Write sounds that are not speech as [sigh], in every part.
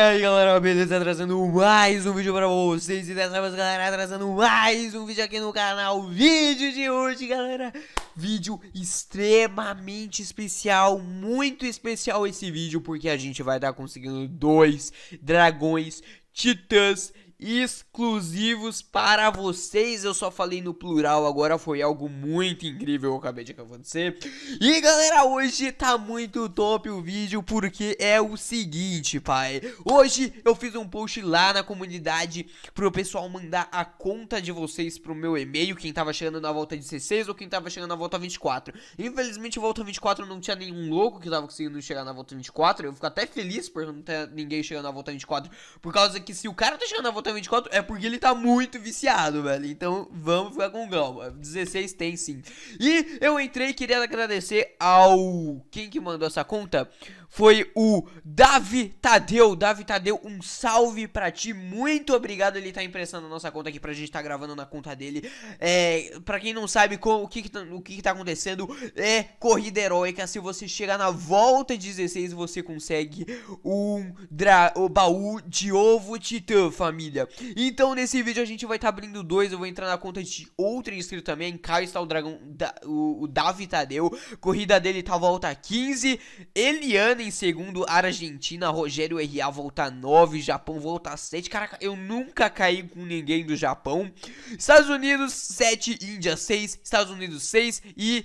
E aí galera, beleza? Trazendo mais um vídeo pra vocês E dessa vez galera, trazendo mais um vídeo aqui no canal Vídeo de hoje galera Vídeo extremamente especial Muito especial esse vídeo Porque a gente vai estar tá conseguindo dois dragões titãs exclusivos para vocês. Eu só falei no plural, agora foi algo muito incrível que eu acabei de acontecer. E galera, hoje tá muito top o vídeo porque é o seguinte, pai. Hoje eu fiz um post lá na comunidade pro pessoal mandar a conta de vocês pro meu e-mail, quem tava chegando na volta 16 ou quem tava chegando na volta 24. Infelizmente, volta 24 não tinha nenhum louco que tava conseguindo chegar na volta 24. Eu fico até feliz por não ter ninguém chegando na volta 24, por causa que se o cara tá chegando na volta tem 24, é porque ele tá muito viciado, velho. Então vamos ficar com calma. 16 tem sim. E eu entrei querendo agradecer ao. Quem que mandou essa conta? Foi o Davi Tadeu. Davi Tadeu, um salve pra ti. Muito obrigado. Ele tá emprestando a nossa conta aqui pra gente tá gravando na conta dele. É, pra quem não sabe o, que, que, tá, o que, que tá acontecendo, é corrida heróica. Se você chegar na volta 16, você consegue um, dra, um baú de ovo titã, família família. Então nesse vídeo a gente vai estar tá abrindo dois, eu vou entrar na conta de outro inscrito também, cá está o dragão, da, o, o Davi Tadeu, corrida dele tá volta 15, Eliana em segundo, Argentina, Rogério R.A. volta 9, Japão volta 7, caraca, eu nunca caí com ninguém do Japão, Estados Unidos 7, Índia 6, Estados Unidos 6 e...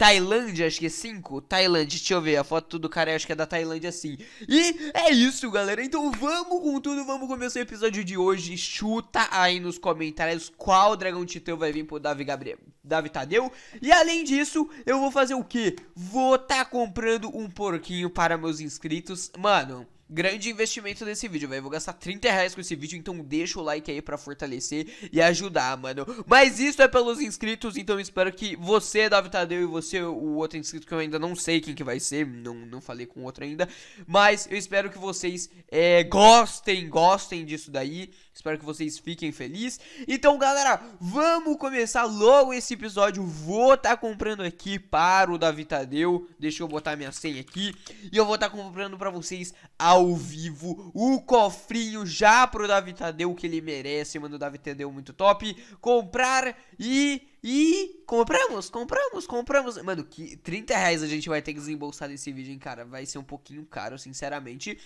Tailândia, acho que é 5. Tailândia, deixa eu ver. A foto do cara acho que é da Tailândia, sim. E é isso, galera. Então vamos com tudo, vamos começar o episódio de hoje. Chuta aí nos comentários qual dragão titã vai vir pro Davi Gabriel. Davi Tadeu. E além disso, eu vou fazer o quê? Vou tá comprando um porquinho para meus inscritos. Mano grande investimento desse vídeo, velho. Vou gastar 30 reais com esse vídeo, então deixa o like aí pra fortalecer e ajudar, mano. Mas isso é pelos inscritos, então espero que você, Davi Tadeu, e você, o outro inscrito que eu ainda não sei quem que vai ser, não, não falei com o outro ainda. Mas eu espero que vocês é, gostem, gostem disso daí. Espero que vocês fiquem felizes. Então, galera, vamos começar logo esse episódio. Vou estar tá comprando aqui para o Davi Tadeu. Deixa eu botar minha senha aqui. E eu vou estar tá comprando pra vocês ao ao vivo o cofrinho já pro Davi Tadeu que ele merece, mano. O Davi Tadeu muito top. Comprar e. E compramos, compramos, compramos. Mano, que 30 reais a gente vai ter que desembolsar nesse vídeo, hein, cara. Vai ser um pouquinho caro, sinceramente.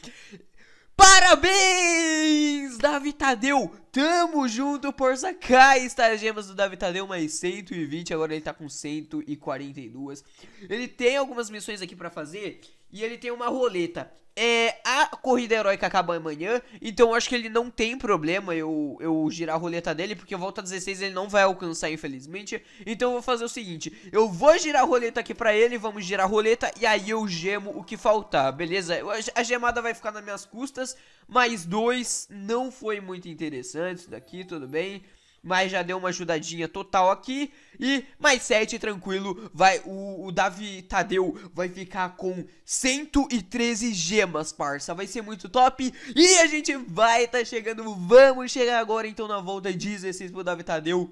Parabéns, Davi Tadeu! Tamo junto por sacar estas gemas do Davi Tadeu, mais 120, agora ele tá com 142. Ele tem algumas missões aqui pra fazer e ele tem uma roleta. É, a corrida heróica acaba amanhã, então eu acho que ele não tem problema eu, eu girar a roleta dele, porque volta 16 ele não vai alcançar, infelizmente. Então eu vou fazer o seguinte, eu vou girar a roleta aqui pra ele, vamos girar a roleta, e aí eu gemo o que faltar, beleza? A gemada vai ficar nas minhas custas, mais dois, não foi muito interessante isso daqui, tudo bem mas já deu uma ajudadinha total aqui. E mais 7, tranquilo, vai o, o Davi Tadeu vai ficar com 113 gemas, parça. Vai ser muito top. E a gente vai tá chegando, vamos chegar agora então na volta 16 pro Davi Tadeu.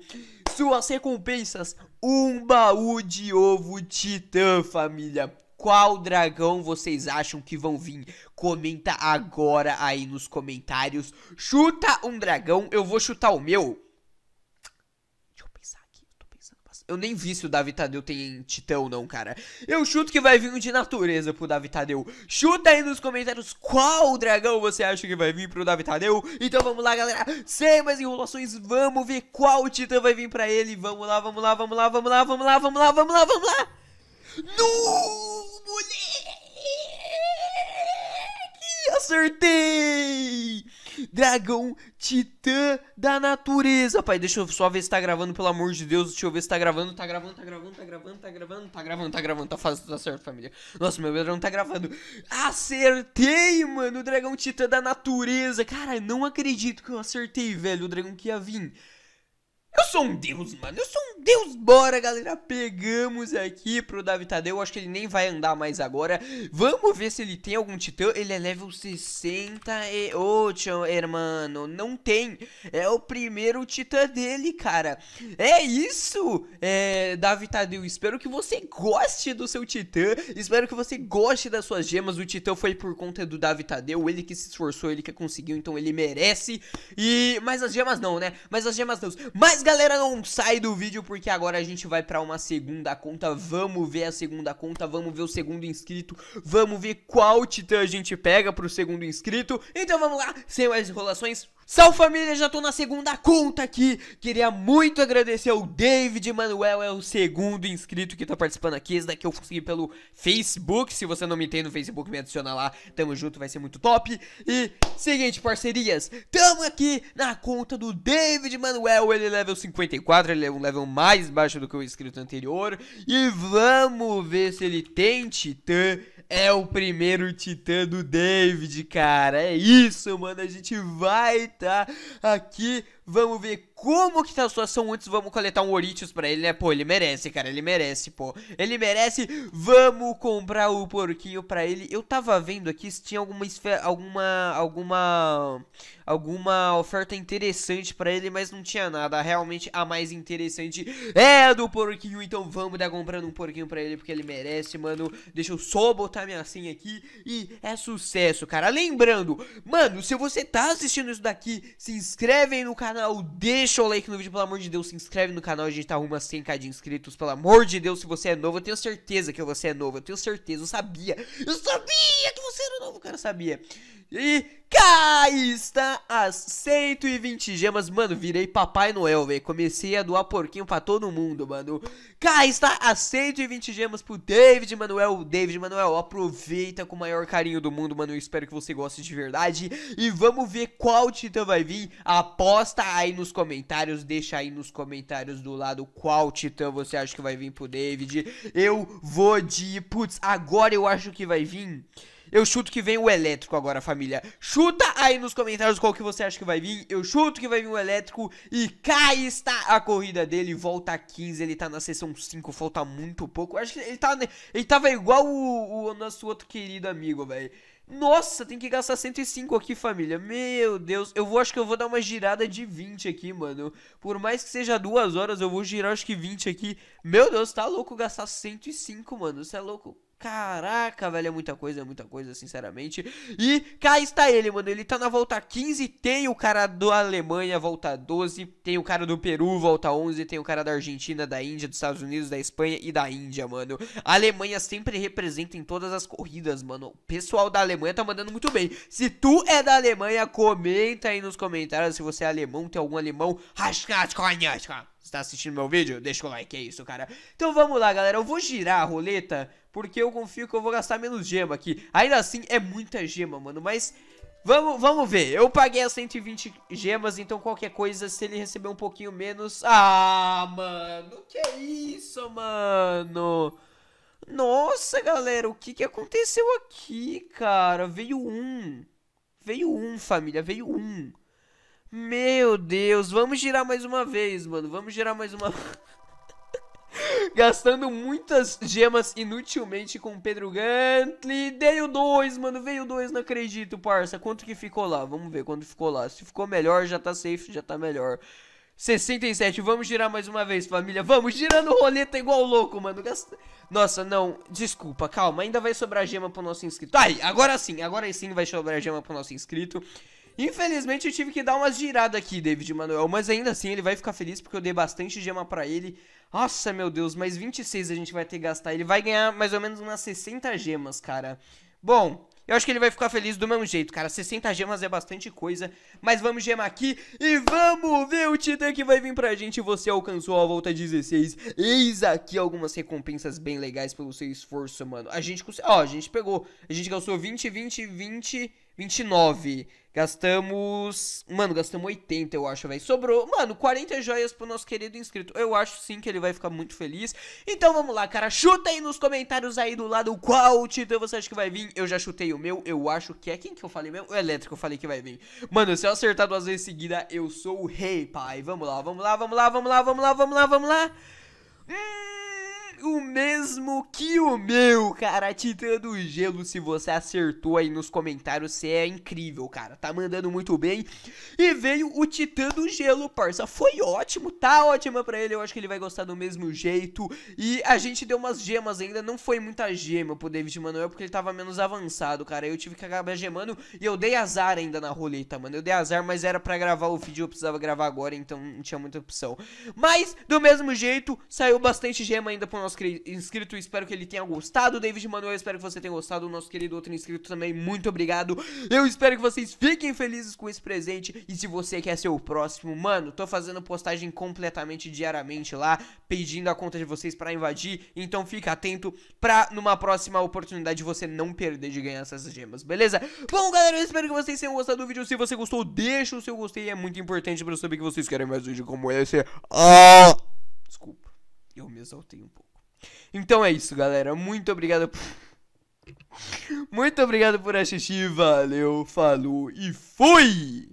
Suas recompensas, um baú de ovo titã, família qual dragão vocês acham que vão vir? Comenta agora aí nos comentários. Chuta um dragão, eu vou chutar o meu. Eu nem vi se o Davi Tadeu tem titão, não, cara. Eu chuto que vai vir um de natureza pro Davi Tadeu. Chuta aí nos comentários qual dragão você acha que vai vir pro Davi Tadeu. Então vamos lá, galera. Sem mais enrolações, vamos ver qual titã vai vir pra ele. Vamos lá, vamos lá, vamos lá, vamos lá, vamos lá, vamos lá, vamos lá, vamos lá. No, moleque! Acertei! dragão titã da natureza. Pai, deixa eu só ver se tá gravando, pelo amor de Deus. Deixa eu ver se tá gravando. Tá gravando, tá gravando, tá gravando, tá gravando, tá gravando, tá gravando. Tá, fazendo, tudo tá certo, família. Nossa, meu dragão tá gravando. Acertei, mano, o dragão titã da natureza. Cara, não acredito que eu acertei, velho, o dragão que ia vir. Eu sou um deus, mano. Eu sou um Deus, bora galera, pegamos aqui pro Davi Tadeu, acho que ele nem vai andar mais agora Vamos ver se ele tem algum titã, ele é level 68, hermano, não tem É o primeiro titã dele, cara É isso, é, Davi Tadeu, espero que você goste do seu titã Espero que você goste das suas gemas, o titã foi por conta do Davi Tadeu Ele que se esforçou, ele que conseguiu, então ele merece E, mas as gemas não, né, mas as gemas não Mas galera, não sai do vídeo porque porque agora a gente vai para uma segunda conta. Vamos ver a segunda conta, vamos ver o segundo inscrito, vamos ver qual titã a gente pega pro segundo inscrito. Então vamos lá, sem mais enrolações. Salve família, já tô na segunda conta aqui. Queria muito agradecer ao David Manuel, é o segundo inscrito que tá participando aqui. Esse daqui eu consegui pelo Facebook. Se você não me tem no Facebook, me adiciona lá. Tamo junto, vai ser muito top. E seguinte, parcerias, tamo aqui na conta do David Manuel. Ele é level 54, ele é um level mais baixo do que o inscrito anterior. E vamos ver se ele tem titã é o primeiro Titã do David, cara. É isso, mano. A gente vai estar tá aqui Vamos ver como que tá a situação antes. Vamos coletar um Oritius pra ele, né? Pô, ele merece, cara. Ele merece, pô. Ele merece. Vamos comprar o porquinho pra ele. Eu tava vendo aqui se tinha alguma esfera, alguma, alguma, alguma oferta interessante pra ele, mas não tinha nada. Realmente a mais interessante é a do porquinho. Então vamos dar comprando um porquinho pra ele, porque ele merece, mano. Deixa eu só botar minha senha aqui e é sucesso, cara. Lembrando, mano, se você tá assistindo isso daqui, se inscreve aí no canal canal, deixa o like no vídeo, pelo amor de Deus, se inscreve no canal, a gente tá rumo a 100k de inscritos, pelo amor de Deus, se você é novo, eu tenho certeza que você é novo, eu tenho certeza, eu sabia, eu sabia! cara sabia. E cá está as 120 gemas, mano, virei Papai Noel, velho, comecei a doar porquinho pra todo mundo, mano. Cá está as 120 gemas pro David Manuel. David Manuel, aproveita com o maior carinho do mundo, mano, eu espero que você goste de verdade. E vamos ver qual Titã vai vir, aposta aí nos comentários, deixa aí nos comentários do lado qual Titã você acha que vai vir pro David. Eu vou de, putz, agora eu acho que vai vir... Eu chuto que vem o elétrico agora, família. Chuta aí nos comentários qual que você acha que vai vir. Eu chuto que vai vir o elétrico e cá está a corrida dele. Volta 15, ele tá na sessão 5, falta muito pouco. acho que ele, tá, ele tava igual o, o nosso outro querido amigo, velho. Nossa, tem que gastar 105 aqui, família. Meu Deus, eu vou, acho que eu vou dar uma girada de 20 aqui, mano. Por mais que seja duas horas, eu vou girar acho que 20 aqui. Meu Deus, tá louco gastar 105, mano. Você é louco. Caraca, velho, é muita coisa, é muita coisa, sinceramente. E cá está ele, mano. Ele tá na volta 15. Tem o cara da Alemanha, volta 12. Tem o cara do Peru, volta 11. Tem o cara da Argentina, da Índia, dos Estados Unidos, da Espanha e da Índia, mano. A Alemanha sempre representa em todas as corridas, mano. O pessoal da Alemanha tá mandando muito bem. Se tu é da Alemanha, comenta aí nos comentários se você é alemão, tem algum alemão. Rascat, cara. Você tá assistindo meu vídeo? Deixa o like, é isso, cara. Então vamos lá, galera. Eu vou girar a roleta porque eu confio que eu vou gastar menos gema aqui. Ainda assim, é muita gema, mano, mas... Vamos, vamos ver, eu paguei as 120 gemas, então qualquer coisa, se ele receber um pouquinho menos... Ah, mano, que isso, mano? Nossa, galera, o que, que aconteceu aqui, cara? Veio um, veio um, família, veio um. Meu Deus, vamos girar mais uma vez, mano, vamos girar mais uma... [laughs] Gastando muitas gemas inutilmente com o Pedro Gantley Dei o 2, mano. Veio o 2, não acredito, parça. Quanto que ficou lá? Vamos ver quanto ficou lá. Se ficou melhor, já tá safe, já tá melhor. 67, vamos girar mais uma vez, família. Vamos, girando roleta igual louco, mano. Nossa, não, desculpa, calma. Ainda vai sobrar gema pro nosso inscrito. aí agora sim, agora sim vai sobrar gema pro nosso inscrito. Infelizmente eu tive que dar umas giradas aqui, David Manuel, mas ainda assim ele vai ficar feliz porque eu dei bastante gema para ele. Nossa, meu Deus, mais 26 a gente vai ter que gastar. Ele vai ganhar mais ou menos umas 60 gemas, cara. Bom, eu acho que ele vai ficar feliz do mesmo jeito, cara. 60 gemas é bastante coisa, mas vamos gemar aqui e vamos ver o Titã que vai vir pra gente. Você alcançou a volta 16. Eis aqui algumas recompensas bem legais pelo seu esforço, mano. A gente conseguiu... Ó, a gente pegou. A gente gastou 20, 20, 20... 29. Gastamos. Mano, gastamos 80, eu acho, velho. Sobrou, mano, 40 joias pro nosso querido inscrito. Eu acho sim que ele vai ficar muito feliz. Então vamos lá, cara. Chuta aí nos comentários aí do lado qual título você acha que vai vir. Eu já chutei o meu, eu acho que é. Quem que eu falei mesmo? O elétrico eu falei que vai vir. Mano, se eu acertar duas vezes seguida, eu sou o rei, pai. Vamos lá, vamos lá, vamos lá, vamos lá, vamos lá, vamos lá, vamos lá. Hum o mesmo que o meu, cara. Titã do Gelo, se você acertou aí nos comentários, você é incrível, cara. Tá mandando muito bem. E veio o Titã do Gelo, parça. Foi ótimo, tá ótima pra ele. Eu acho que ele vai gostar do mesmo jeito. E a gente deu umas gemas ainda. Não foi muita gema pro David Manuel, porque ele tava menos avançado, cara. Eu tive que acabar gemando e eu dei azar ainda na roleta, mano. Eu dei azar, mas era pra gravar o vídeo, eu precisava gravar agora, então não tinha muita opção. Mas, do mesmo jeito, saiu bastante gema ainda pro nosso nosso inscrito. Espero que ele tenha gostado. David Manuel, espero que você tenha gostado. O nosso querido outro inscrito também, muito obrigado. Eu espero que vocês fiquem felizes com esse presente. E se você quer ser o próximo, mano, tô fazendo postagem completamente diariamente lá, pedindo a conta de vocês para invadir. Então fica atento pra numa próxima oportunidade você não perder de ganhar essas gemas, beleza? Bom, galera, eu espero que vocês tenham gostado do vídeo. Se você gostou, deixa o seu gostei. É muito importante pra eu saber que vocês querem mais vídeo como esse. Ah! Desculpa, eu me exaltei um pouco. Então é isso, galera. Muito obrigado por... Muito obrigado por assistir, valeu, falou e fui!